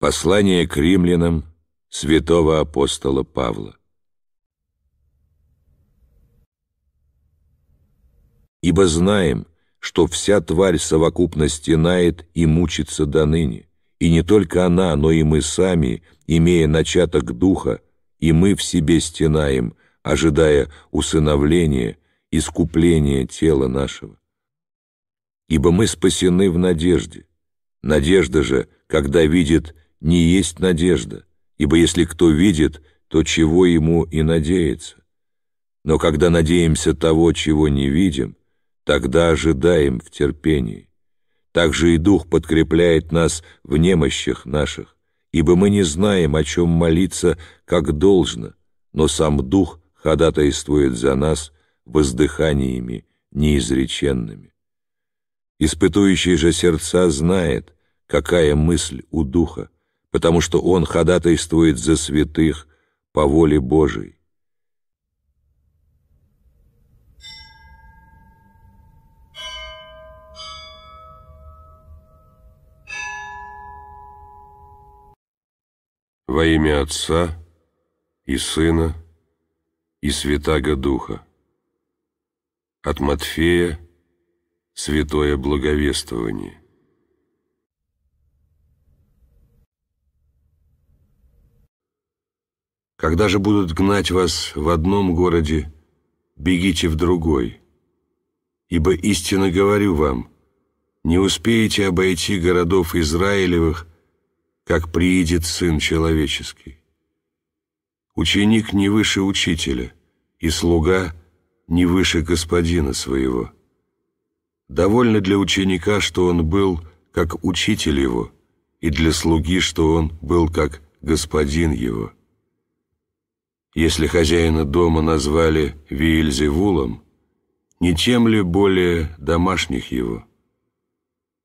Послание к римлянам святого апостола Павла. Ибо знаем, что вся тварь совокупно стенает и мучится до ныне, и не только она, но и мы сами, имея начаток духа, и мы в себе стенаем, ожидая усыновления, искупления тела нашего. Ибо мы спасены в надежде. Надежда же, когда видит не есть надежда, ибо если кто видит, то чего ему и надеется. Но когда надеемся того, чего не видим, тогда ожидаем в терпении. Так же и Дух подкрепляет нас в немощах наших, ибо мы не знаем, о чем молиться, как должно, но сам Дух ходатайствует за нас воздыханиями неизреченными. Испытующий же сердца знает, какая мысль у Духа, потому что он ходатайствует за святых по воле Божией. Во имя Отца и Сына и Святаго Духа. От Матфея Святое Благовествование. Когда же будут гнать вас в одном городе, бегите в другой. Ибо истинно говорю вам, не успеете обойти городов Израилевых, как приидет Сын Человеческий. Ученик не выше учителя, и слуга не выше господина своего. Довольно для ученика, что он был как учитель его, и для слуги, что он был как господин его» если хозяина дома назвали Вильзевулом, не тем ли более домашних его?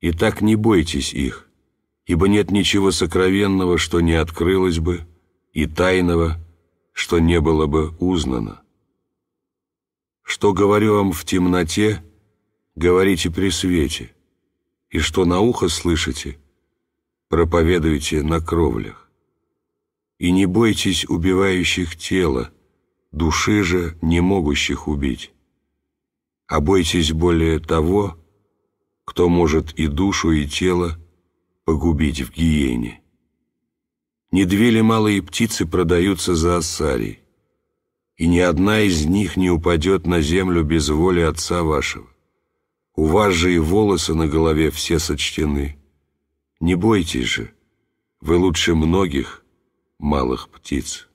И так не бойтесь их, ибо нет ничего сокровенного, что не открылось бы, и тайного, что не было бы узнано. Что говорю вам в темноте, говорите при свете, и что на ухо слышите, проповедуйте на кровлях. И не бойтесь убивающих тела, души же не могущих убить. А бойтесь более того, кто может и душу, и тело погубить в гиене. Не две ли малые птицы продаются за ассарий, и ни одна из них не упадет на землю без воли отца вашего. У вас же и волосы на голове все сочтены. Не бойтесь же, вы лучше многих, малых птиц.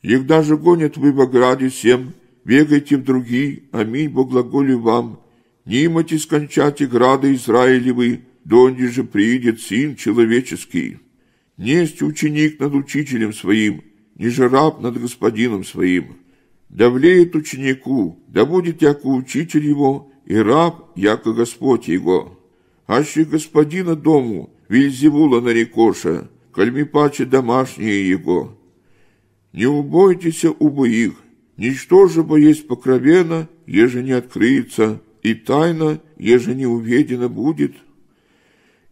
Егда же гонят вы в ограде всем, бегайте в другие, аминь, бо глаголи вам. Нимати скончати града Израилевы, донде же приидет Сын Человеческий. Несть ученик над учителем своим, не же раб над господином своим. Да влеет ученику, да будет яко учитель его, и раб, яко Господь его. Аще господина дому, Вильзевула нарекоша, кальми паче домашние его. Не убойтеся их, ничто же бо есть покровено, еже не открыется, и тайна, еже не уведена будет.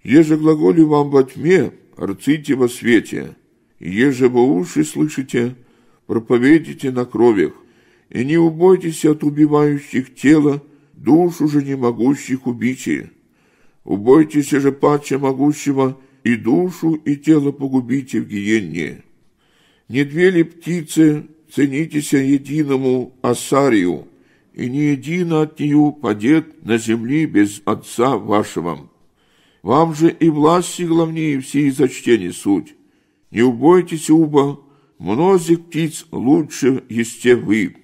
Еже глаголю вам во тьме, рците во свете, еже во уши слышите, проповедите на кровях, и не убойтесь от убивающих тела, душу же не могущих убить. Убойтесь же паче могущего, и душу, и тело погубите в гиенне. Не две ли птицы ценитеся единому Асарию, и не едино от нее падет на земли без отца вашего. Вам же и власти главнее все изочтения суть. Не убойтесь, уба, мнозик птиц лучше, есте вы».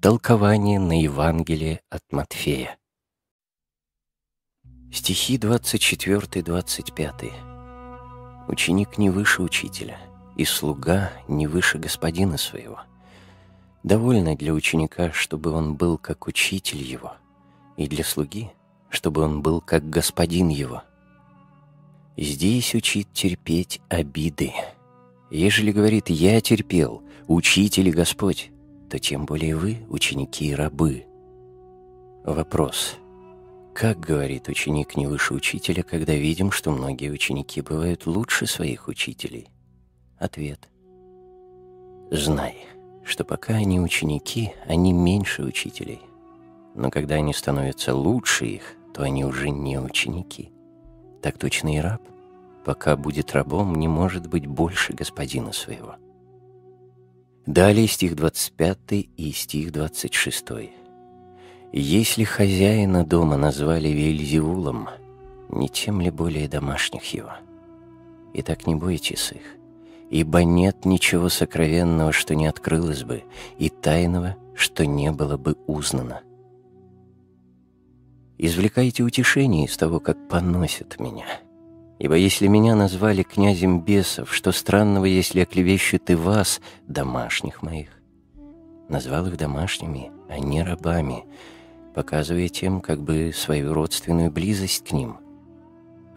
Толкование на Евангелие от Матфея. Стихи 24-25. Ученик не выше учителя, и слуга не выше господина своего. Довольно для ученика, чтобы он был как учитель его, и для слуги, чтобы он был как господин его. Здесь учит терпеть обиды. Ежели говорит «я терпел», «учитель и Господь», то тем более вы – ученики и рабы. Вопрос. Как говорит ученик не выше учителя, когда видим, что многие ученики бывают лучше своих учителей? Ответ. Знай, что пока они ученики, они меньше учителей. Но когда они становятся лучше их, то они уже не ученики. Так точно и раб, пока будет рабом, не может быть больше господина своего. Далее стих 25 и стих 26. «Если хозяина дома назвали Вельзевулом, не тем ли более домашних его? И так не бойтесь их, ибо нет ничего сокровенного, что не открылось бы, и тайного, что не было бы узнано. Извлекайте утешение из того, как поносят меня» Ибо если меня назвали князем бесов, что странного, если оклевещут и вас, домашних моих? Назвал их домашними, а не рабами, показывая тем как бы свою родственную близость к ним.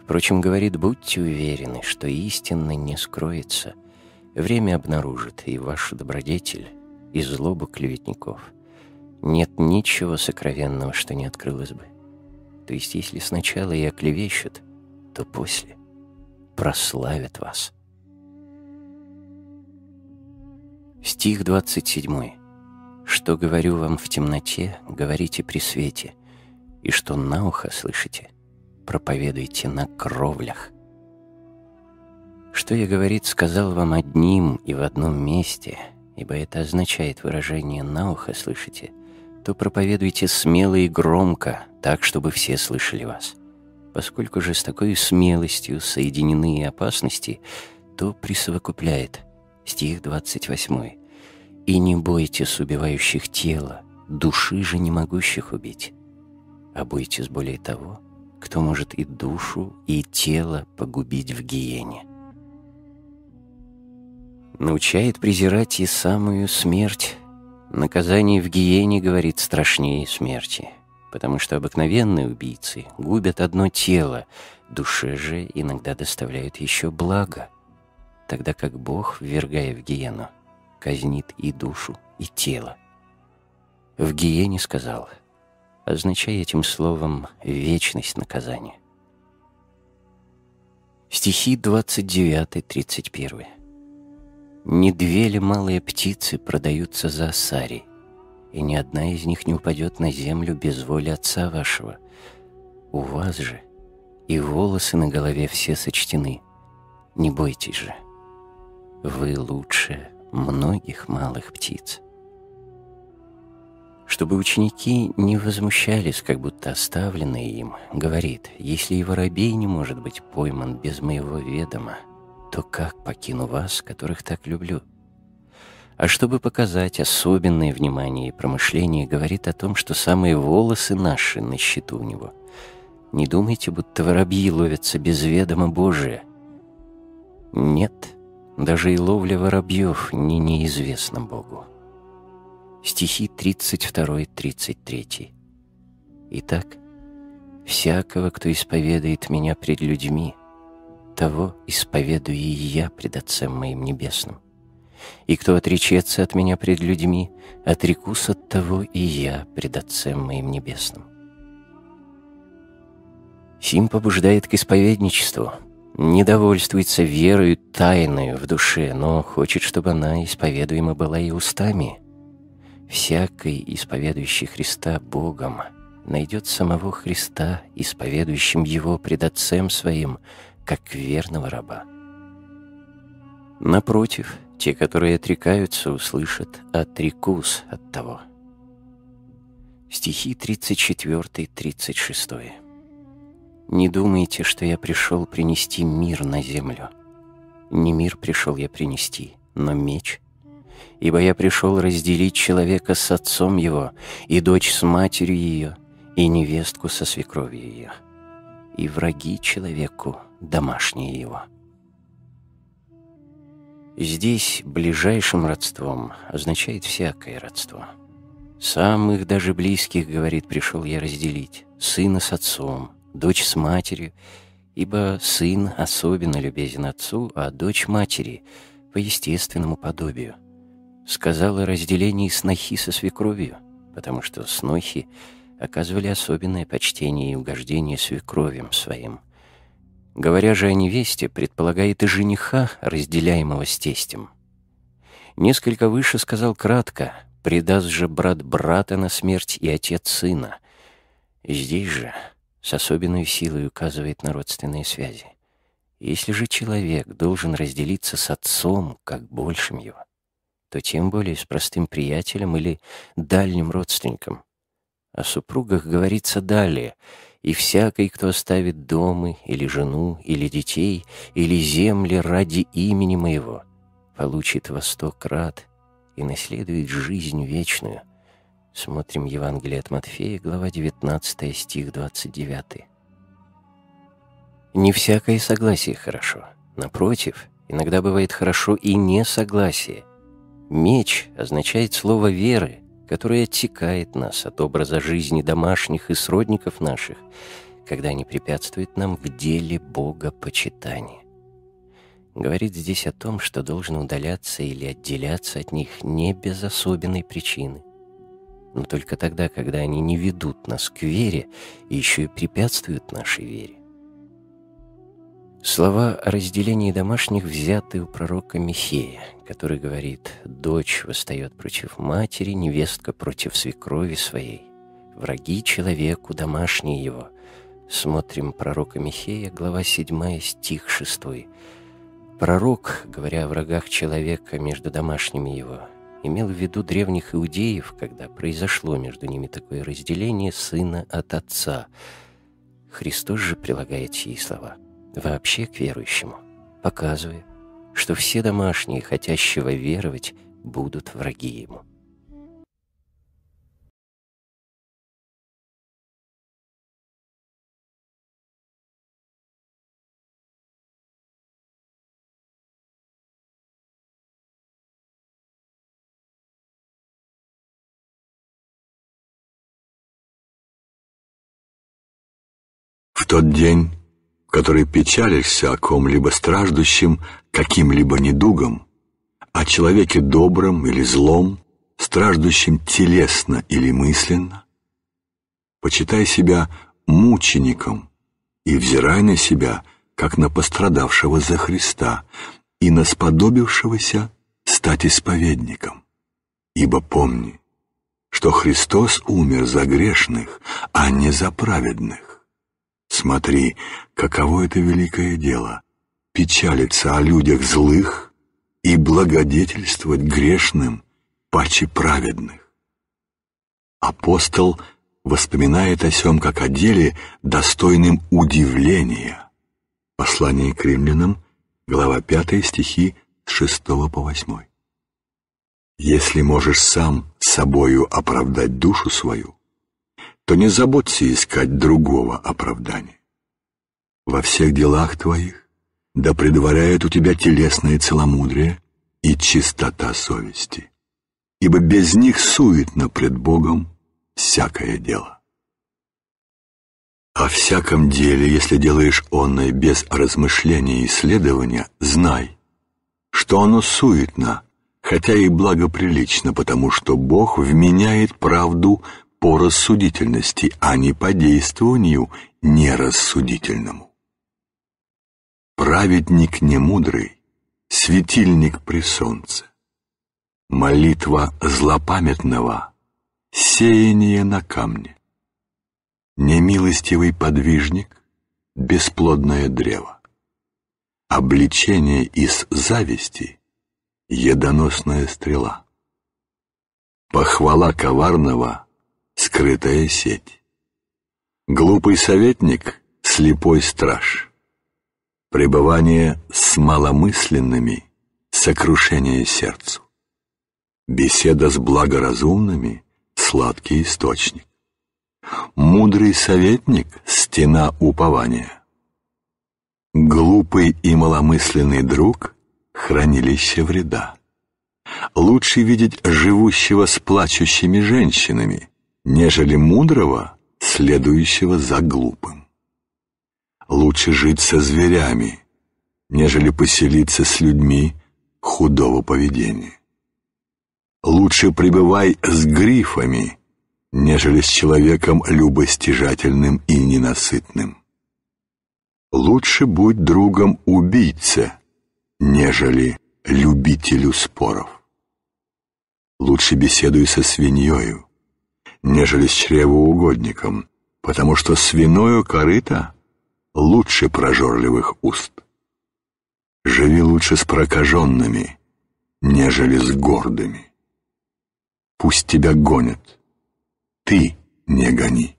Впрочем, говорит, будьте уверены, что истинно не скроется. Время обнаружит и ваш добродетель, и злобу клеветников. Нет ничего сокровенного, что не открылось бы. То есть, если сначала и оклевещут — то после прославят вас. Стих 27. «Что говорю вам в темноте, говорите при свете, и что на ухо слышите, проповедуйте на кровлях». Что я, говорит, сказал вам одним и в одном месте, ибо это означает выражение «на ухо слышите», то проповедуйте смело и громко, так, чтобы все слышали вас. Поскольку же с такой смелостью соединены и опасности, то присовокупляет стих 28. «И не бойтесь убивающих тела, души же не могущих убить, а бойтесь более того, кто может и душу, и тело погубить в гиене». Научает презирать и самую смерть. Наказание в гиене, говорит, страшнее смерти — потому что обыкновенные убийцы губят одно тело, душе же иногда доставляют еще благо, тогда как Бог, ввергая в гиену, казнит и душу, и тело. В гиене сказал, означая этим словом «вечность наказания». Стихи 29-31. «Не две ли малые птицы продаются за осарий? и ни одна из них не упадет на землю без воли Отца вашего. У вас же и волосы на голове все сочтены. Не бойтесь же. Вы лучше многих малых птиц. Чтобы ученики не возмущались, как будто оставленные им, говорит, если и воробей не может быть пойман без моего ведома, то как покину вас, которых так люблю?» а чтобы показать особенное внимание и промышление, говорит о том, что самые волосы наши на счету у него. Не думайте, будто воробьи ловятся без ведома Божия. Нет, даже и ловля воробьев не неизвестна Богу. Стихи 32-33. Итак, «Всякого, кто исповедает меня пред людьми, того исповедую и я пред Отцем моим Небесным» и кто отречется от меня пред людьми, отрекусь от того и я пред Отцем моим Небесным. Сим побуждает к исповедничеству, Недовольствуется верою тайною в душе, но хочет, чтобы она исповедуема была и устами. Всякой, исповедующий Христа Богом, найдет самого Христа, исповедующим Его пред Отцем Своим, как верного раба. Напротив, те, которые отрекаются, услышат «отрекусь от того». Стихи 34-36. «Не думайте, что я пришел принести мир на землю. Не мир пришел я принести, но меч. Ибо я пришел разделить человека с отцом его, и дочь с матерью ее, и невестку со свекровью ее, и враги человеку домашние его». Здесь ближайшим родством означает всякое родство. Самых даже близких, говорит, пришел я разделить, сына с отцом, дочь с матерью, ибо сын особенно любезен отцу, а дочь матери по естественному подобию. Сказал о разделении снохи со свекровью, потому что снохи оказывали особенное почтение и угождение свекровям своим – Говоря же о невесте, предполагает и жениха, разделяемого с тестем. Несколько выше сказал кратко «предаст же брат брата на смерть и отец сына». Здесь же с особенной силой указывает на родственные связи. Если же человек должен разделиться с отцом, как большим его, то тем более с простым приятелем или дальним родственником. О супругах говорится далее — и всякий, кто оставит дома или жену, или детей, или земли ради имени моего, получит во сто крат и наследует жизнь вечную». Смотрим Евангелие от Матфея, глава 19, стих 29. Не всякое согласие хорошо. Напротив, иногда бывает хорошо и несогласие. Меч означает слово веры, который отсекает нас от образа жизни домашних и сродников наших, когда они препятствуют нам в деле Бога почитания. Говорит здесь о том, что должно удаляться или отделяться от них не без особенной причины, но только тогда, когда они не ведут нас к вере и еще и препятствуют нашей вере. Слова о разделении домашних взяты у пророка Михея, который говорит «Дочь восстает против матери, невестка против свекрови своей, враги человеку домашние его». Смотрим пророка Михея, глава 7, стих 6. Пророк, говоря о врагах человека между домашними его, имел в виду древних иудеев, когда произошло между ними такое разделение сына от отца. Христос же прилагает ей слова – вообще к верующему, показывая, что все домашние, хотящего веровать, будут враги ему. В тот день который печалишься о ком-либо страждущем каким-либо недугом, о человеке добром или злом, страждущем телесно или мысленно, почитай себя мучеником и взирай на себя, как на пострадавшего за Христа и на сподобившегося стать исповедником. Ибо помни, что Христос умер за грешных, а не за праведных Смотри, каково это великое дело — печалиться о людях злых и благодетельствовать грешным, паче праведных. Апостол воспоминает о сем как о деле, достойным удивления. Послание к римлянам, глава 5, стихи с 6 по 8. Если можешь сам собою оправдать душу свою, то не заботься искать другого оправдания. Во всех делах твоих да предваряет у тебя телесное целомудрие и чистота совести, ибо без них суетно пред Богом всякое дело. О всяком деле, если делаешь онное без размышления и исследования, знай, что оно суетно, хотя и благоприлично, потому что Бог вменяет правду по рассудительности, а не по действованию нерассудительному. Праведник немудрый, светильник при солнце. Молитва злопамятного, сеяние на камне. Немилостивый подвижник, бесплодное древо. Обличение из зависти, ядоносная стрела. Похвала коварного скрытая сеть. Глупый советник — слепой страж. Пребывание с маломысленными — сокрушение сердцу. Беседа с благоразумными — сладкий источник. Мудрый советник — стена упования. Глупый и маломысленный друг — хранилище вреда. Лучше видеть живущего с плачущими женщинами, нежели мудрого, следующего за глупым. Лучше жить со зверями, нежели поселиться с людьми худого поведения. Лучше пребывай с грифами, нежели с человеком любостяжательным и ненасытным. Лучше будь другом убийце, нежели любителю споров. Лучше беседуй со свиньёю, нежели с чревоугодником, потому что свиною корыто лучше прожорливых уст. Живи лучше с прокаженными, нежели с гордыми. Пусть тебя гонят, ты не гони.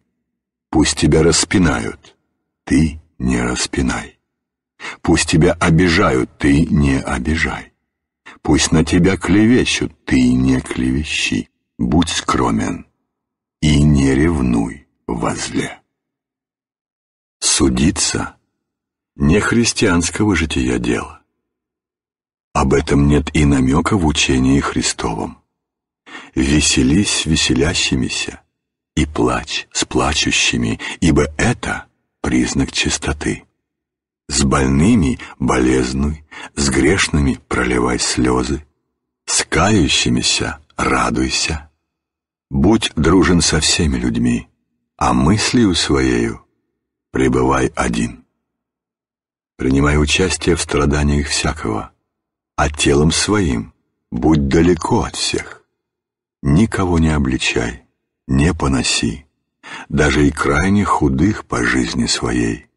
Пусть тебя распинают, ты не распинай. Пусть тебя обижают, ты не обижай. Пусть на тебя клевещут, ты не клевещи. Будь скромен, и не ревнуй во зле. Судиться не христианского жития дело. Об этом нет и намека в учении Христовом. «Веселись с веселящимися и плачь с плачущими, ибо это признак чистоты. С больными болезнуй, с грешными проливай слезы, с кающимися радуйся, Будь дружен со всеми людьми, а мыслью своею пребывай один. Принимай участие в страданиях всякого, а телом своим будь далеко от всех. Никого не обличай, не поноси, даже и крайне худых по жизни своей.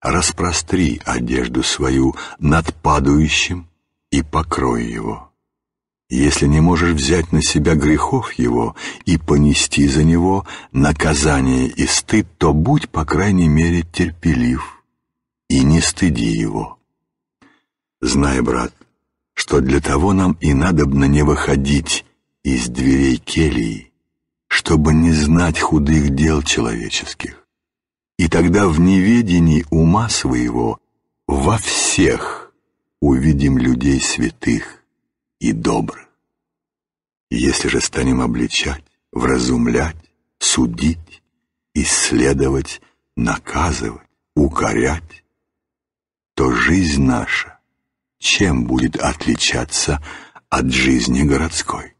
Распростри одежду свою над падающим и покрой его если не можешь взять на себя грехов его и понести за него наказание и стыд, то будь, по крайней мере, терпелив и не стыди его. Знай, брат, что для того нам и надобно не выходить из дверей келии, чтобы не знать худых дел человеческих. И тогда в неведении ума своего во всех увидим людей святых и добрых. Если же станем обличать, вразумлять, судить, исследовать, наказывать, укорять, то жизнь наша чем будет отличаться от жизни городской?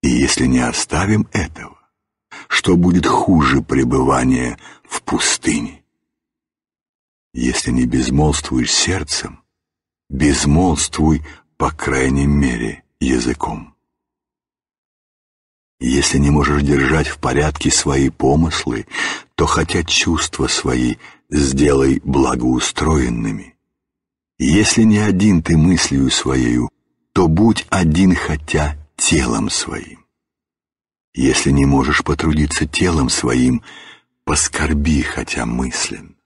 И если не оставим этого, что будет хуже пребывания в пустыне? Если не безмолвствуешь сердцем, безмолвствуй, по крайней мере, языком. Если не можешь держать в порядке свои помыслы, то хотя чувства свои сделай благоустроенными. Если не один ты мыслью своею, то будь один хотя телом своим. Если не можешь потрудиться телом своим, поскорби хотя мыслен.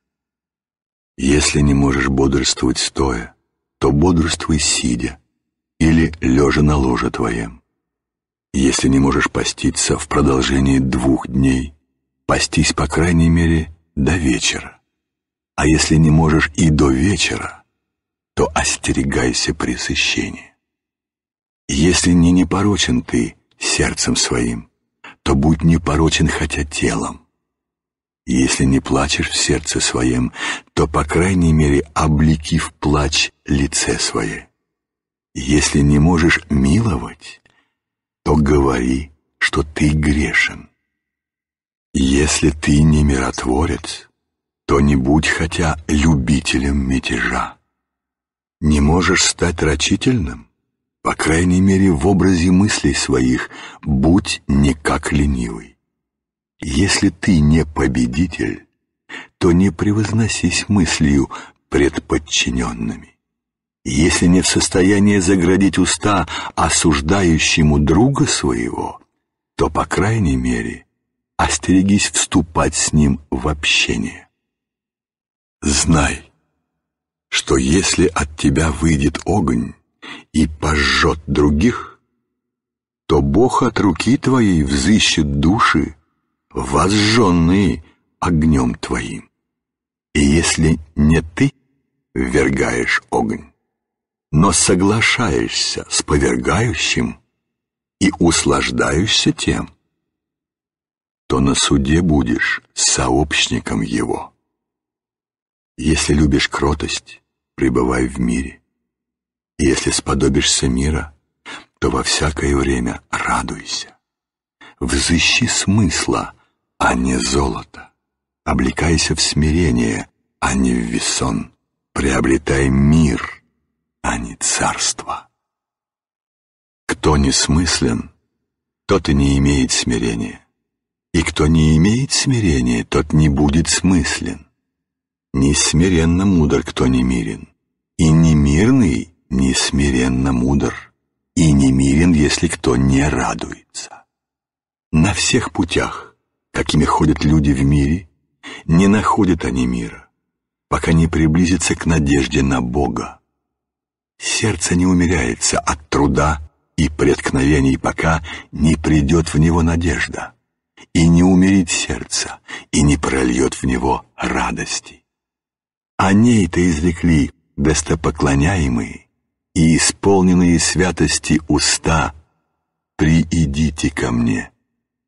Если не можешь бодрствовать стоя, то бодрствуй сидя или лежа на ложе твоем. Если не можешь поститься в продолжении двух дней, постись, по крайней мере, до вечера. А если не можешь и до вечера, то остерегайся пресыщения. Если не непорочен ты сердцем своим, то будь непорочен хотя телом. Если не плачешь в сердце своем, то, по крайней мере, облеки в плач лице свое. Если не можешь миловать, то говори, что ты грешен. Если ты не миротворец, то не будь хотя любителем мятежа. Не можешь стать рачительным? По крайней мере, в образе мыслей своих будь не как ленивый. Если ты не победитель, то не превозносись мыслью пред подчиненными если не в состоянии заградить уста осуждающему друга своего, то, по крайней мере, остерегись вступать с ним в общение. Знай, что если от тебя выйдет огонь и пожжет других, то Бог от руки твоей взыщет души, возжженные огнем твоим. И если не ты вергаешь огонь, но соглашаешься с повергающим и услаждаешься тем, то на суде будешь сообщником его. Если любишь кротость, пребывай в мире. если сподобишься мира, то во всякое время радуйся. Взыщи смысла, а не золота. Облекайся в смирение, а не в весон. Приобретай мир — а не царство. Кто несмыслен, тот и не имеет смирения. И кто не имеет смирения, тот не будет смыслен. Несмиренно мудр, кто не мирен. И немирный несмиренно мудр. И не мирен, если кто не радуется. На всех путях, какими ходят люди в мире, не находят они мира, пока не приблизятся к надежде на Бога Сердце не умеряется от труда и преткновений, пока не придет в него надежда, и не умерит сердце, и не прольет в него радости. О ней-то извлекли достопоклоняемые и исполненные святости уста «Приидите ко мне»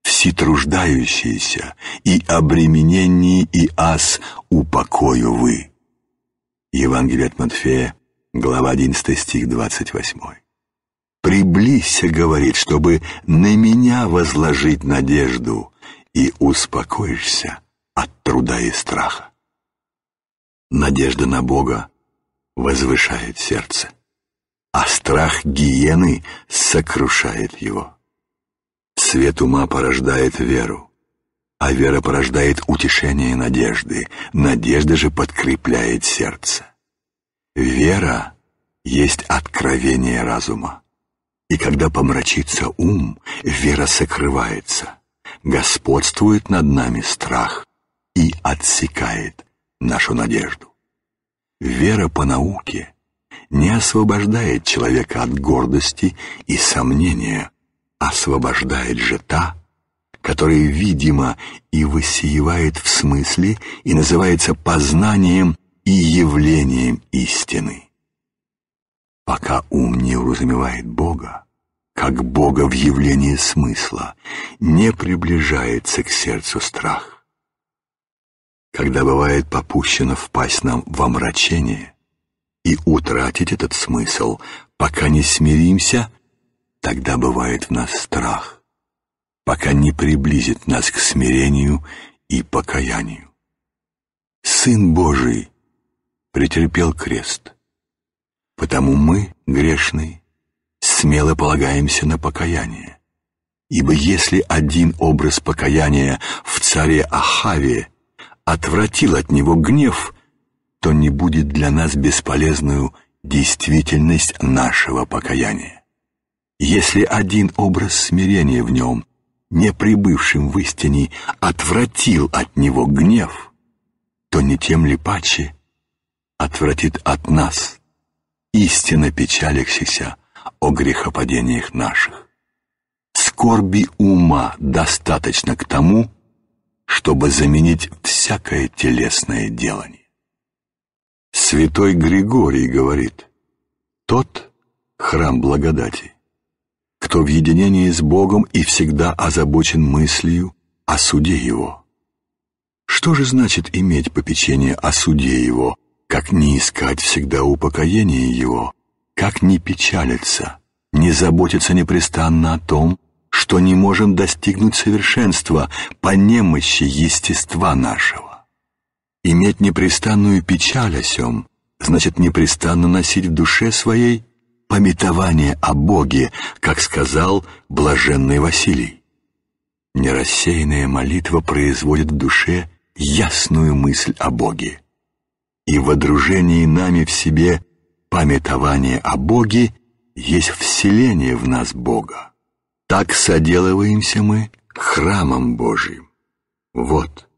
все труждающиеся и обремененные и ас упокою вы. Евангелие от Матфея, глава 11 стих 28. «Приблизься, — говорит, — чтобы на меня возложить надежду, и успокоишься от труда и страха». Надежда на Бога возвышает сердце, а страх гиены сокрушает его. Свет ума порождает веру, а вера порождает утешение и надежды, надежда же подкрепляет сердце. Вера есть откровение разума. И когда помрачится ум, вера сокрывается, господствует над нами страх и отсекает нашу надежду. Вера по науке не освобождает человека от гордости и сомнения, освобождает же та, которая видимо и высеивает в смысле и называется познанием и явлением истины. Пока ум не уразумевает Бога, как Бога в явлении смысла, не приближается к сердцу страх. Когда бывает попущено впасть нам во мрачение и утратить этот смысл, пока не смиримся, тогда бывает в нас страх, пока не приблизит нас к смирению и покаянию. Сын Божий претерпел крест. Потому мы, грешные, смело полагаемся на покаяние. Ибо если один образ покаяния в царе Ахаве отвратил от него гнев, то не будет для нас бесполезную действительность нашего покаяния. Если один образ смирения в нем, не прибывшим в истине, отвратил от него гнев, то не тем ли паче отвратит от нас истинно печалившихся о грехопадениях наших. Скорби ума достаточно к тому, чтобы заменить всякое телесное делание. Святой Григорий говорит, тот храм благодати, кто в единении с Богом и всегда озабочен мыслью о суде его. Что же значит иметь попечение о суде его, как не искать всегда упокоения его, как не печалиться, не заботиться непрестанно о том, что не можем достигнуть совершенства по немощи естества нашего. Иметь непрестанную печаль о сём, значит непрестанно носить в душе своей пометование о Боге, как сказал блаженный Василий. Нерассеянная молитва производит в душе ясную мысль о Боге и в одружении нами в себе памятование о Боге есть вселение в нас Бога. Так соделываемся мы храмом Божиим. Вот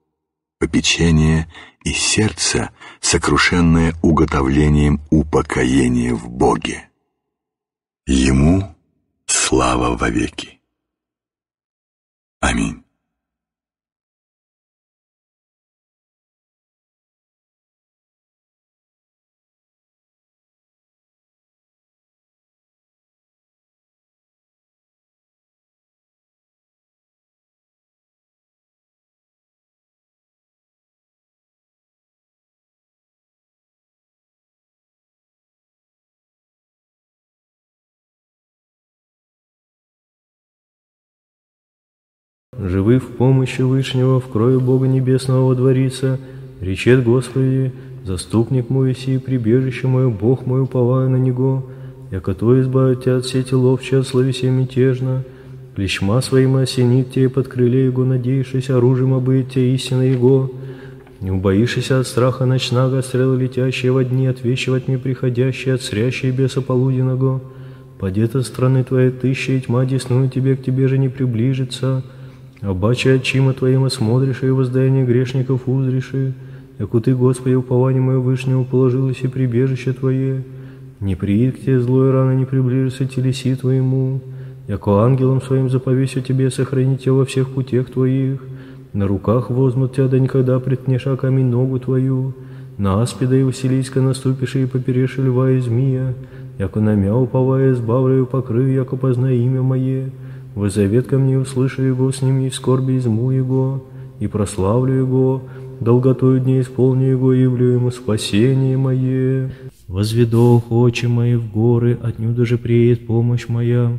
попечение и сердце, сокрушенное уготовлением упокоения в Боге. Ему слава вовеки. Аминь. Живы в помощи Вышнего, в крови Бога Небесного дворица, речет Господи, заступник мой сей, прибежище мое, Бог мой, уповаю на Него, я то избавит тебя от сети ловча, от словесе мятежно, клещма своим осенит тебя под крыле Его, надеявшись, оружием обыт тебя истина Его, не убоишься от страха ночного, от стрела летящие во дни, от вещи приходящие, от срящие беса полуденного, подета страны твоей тысяча, и тьма десную тебе, к тебе же не приближится, — Обаче очима Твоима смотришь, и воздаяние грешников узриши, яку Ты, Господи, упование мое вышнего положилось и прибежище Твое, не приид к Тебе злой рано, не приближится телеси Твоему, яко ангелам своим заповесю Тебе сохранить Тебя во всех путях Твоих, на руках возьмут Тебя, да никогда приткнешь камень ногу Твою, на аспида и Василийска наступишь и поперешь льва и змия, яко на мя уповая, избавлю и покрыв, яко познай имя Мое, Возовет ко мне, услышу его, с ним и в скорби изму его, и прославлю его, долготою дней исполню его, и явлю ему спасение мое. Возведу очи мои в горы, отнюдь же приедет помощь моя,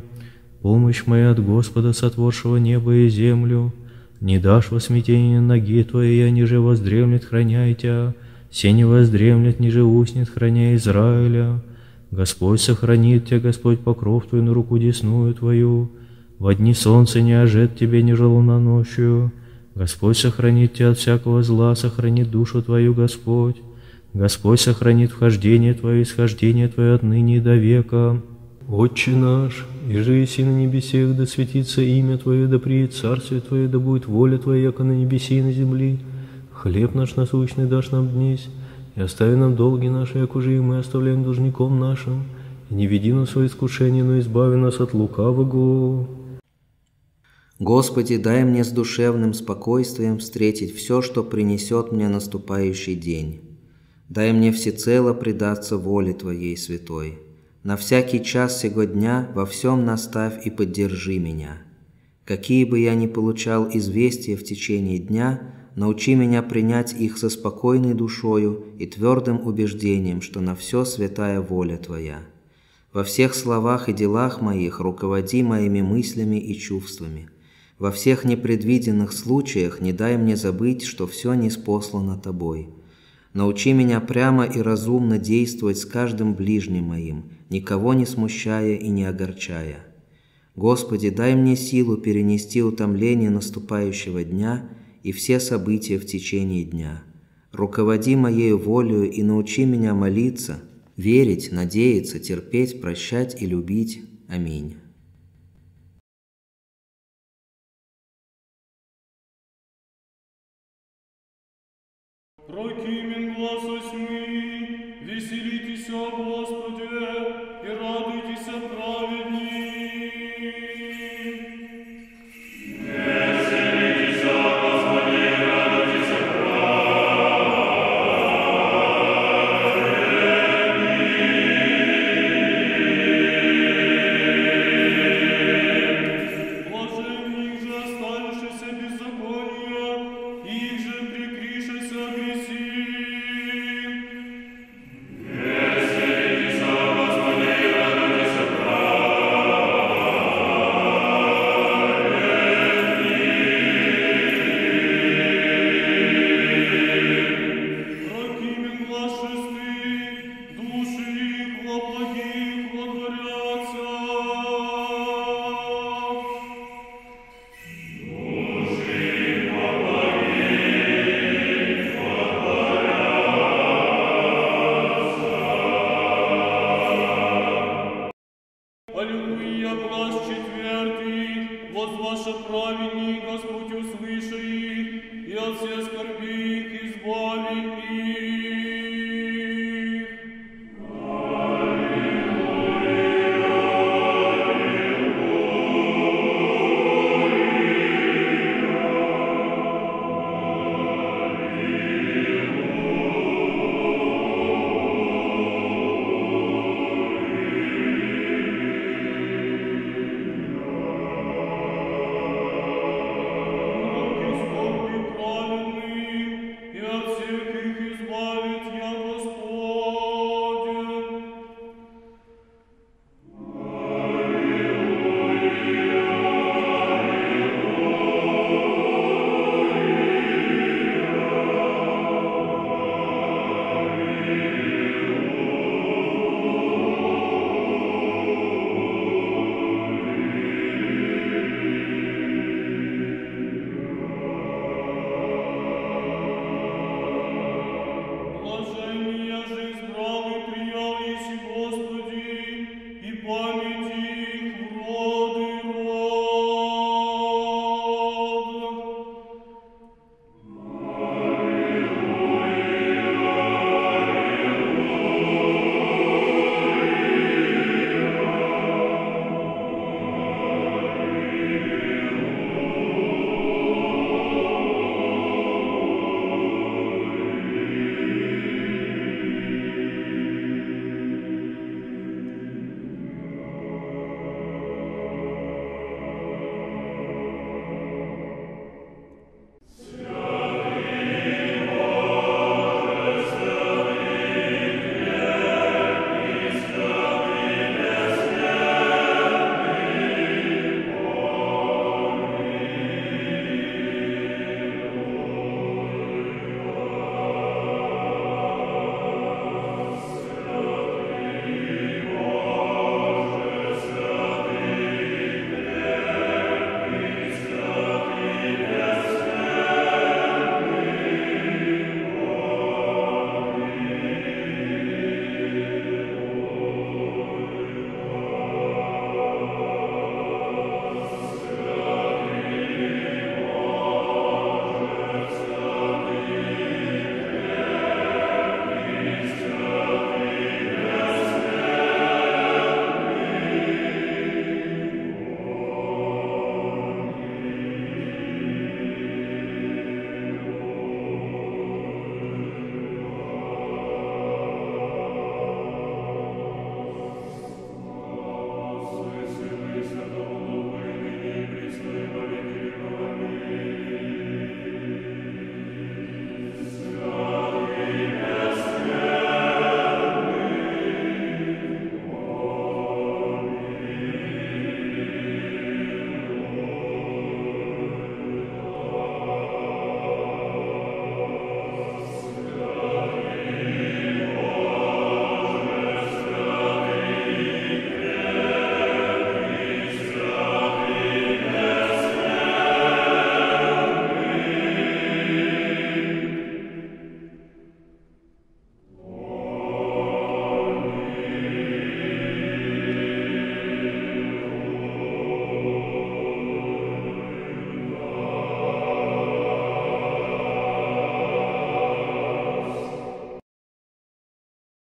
помощь моя от Господа, сотворшего небо и землю. Не дашь во смятение ноги твоей, а ниже воздремлет, храняй тебя, все не воздремлет, ниже уснет, храня Израиля. Господь сохранит тебя, Господь покров твой на руку десную твою, в одни солнце не ожет тебе, ни ночью. Господь сохранит тебя от всякого зла, сохранит душу твою, Господь. Господь сохранит вхождение твое, исхождение твое отныне и до века. Отче наш, и жиси на небесех, да светится имя Твое, да приедет царствие Твое, да будет воля Твоя, яко на небеси и на земли. Хлеб наш насущный дашь нам днесь, и остави нам долги наши, як уже и мы оставляем должником нашим. И не веди нас в искушение, но избави нас от лукавого. Господи, дай мне с душевным спокойствием встретить все, что принесет мне наступающий день. Дай мне всецело предаться воле Твоей святой. На всякий час сего дня во всем наставь и поддержи меня. Какие бы я ни получал известия в течение дня, научи меня принять их со спокойной душою и твердым убеждением, что на все святая воля Твоя. Во всех словах и делах моих руководи моими мыслями и чувствами – во всех непредвиденных случаях не дай мне забыть, что все неспослано Тобой. Научи меня прямо и разумно действовать с каждым ближним моим, никого не смущая и не огорчая. Господи, дай мне силу перенести утомление наступающего дня и все события в течение дня. Руководи моей волею и научи меня молиться, верить, надеяться, терпеть, прощать и любить. Аминь.